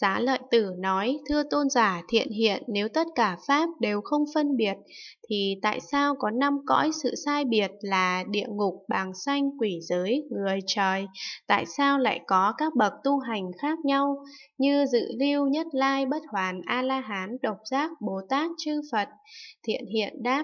Xá lợi tử nói, thưa tôn giả thiện hiện nếu tất cả Pháp đều không phân biệt, thì tại sao có năm cõi sự sai biệt là địa ngục, bàng xanh, quỷ giới, người trời? Tại sao lại có các bậc tu hành khác nhau như dự lưu, nhất lai, bất hoàn, A-la-hán, độc giác, Bồ Tát, chư Phật? Thiện hiện đáp,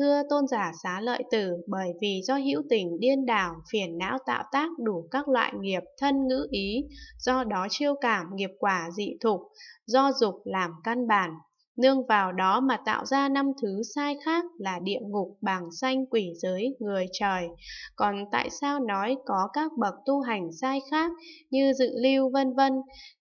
Thưa tôn giả xá lợi tử, bởi vì do hữu tình điên đảo, phiền não tạo tác đủ các loại nghiệp thân ngữ ý, do đó chiêu cảm nghiệp quả dị thục, do dục làm căn bản, nương vào đó mà tạo ra năm thứ sai khác là địa ngục, bảng xanh, quỷ giới, người trời. Còn tại sao nói có các bậc tu hành sai khác như dự lưu vân vân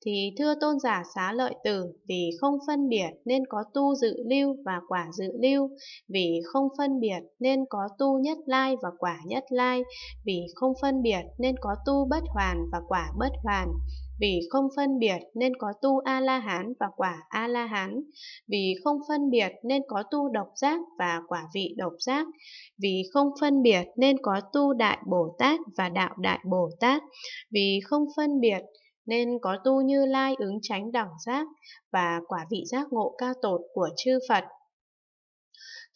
thì thưa tôn giả xá lợi tử vì không phân biệt nên có tu dự lưu và quả dự lưu, vì không phân biệt nên có tu nhất lai và quả nhất lai, vì không phân biệt nên có tu bất hoàn và quả bất hoàn. Vì không phân biệt nên có tu A-la-hán và quả A-la-hán. Vì không phân biệt nên có tu độc giác và quả vị độc giác. Vì không phân biệt nên có tu Đại Bồ Tát và Đạo Đại Bồ Tát. Vì không phân biệt nên có tu như lai ứng tránh đẳng giác và quả vị giác ngộ cao tột của chư Phật.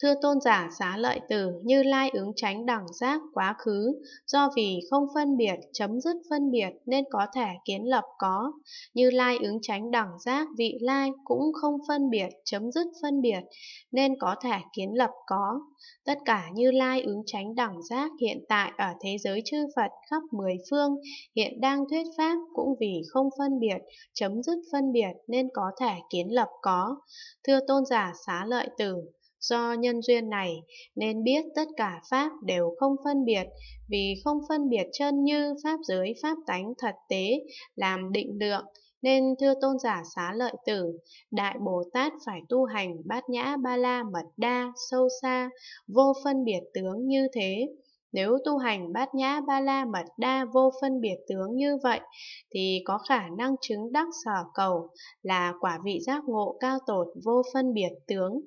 Thưa tôn giả xá lợi tử, như lai ứng tránh đẳng giác quá khứ, do vì không phân biệt, chấm dứt phân biệt nên có thể kiến lập có. Như lai ứng tránh đẳng giác vị lai cũng không phân biệt, chấm dứt phân biệt nên có thể kiến lập có. Tất cả như lai ứng tránh đẳng giác hiện tại ở thế giới chư Phật khắp mười phương, hiện đang thuyết pháp cũng vì không phân biệt, chấm dứt phân biệt nên có thể kiến lập có. Thưa tôn giả xá lợi tử, Do nhân duyên này nên biết tất cả pháp đều không phân biệt, vì không phân biệt chân như pháp giới pháp tánh thật tế làm định lượng, nên thưa tôn giả xá lợi tử, Đại Bồ Tát phải tu hành bát nhã ba la mật đa, sâu xa, vô phân biệt tướng như thế. Nếu tu hành bát nhã ba la mật đa vô phân biệt tướng như vậy, thì có khả năng chứng đắc sở cầu là quả vị giác ngộ cao tột vô phân biệt tướng.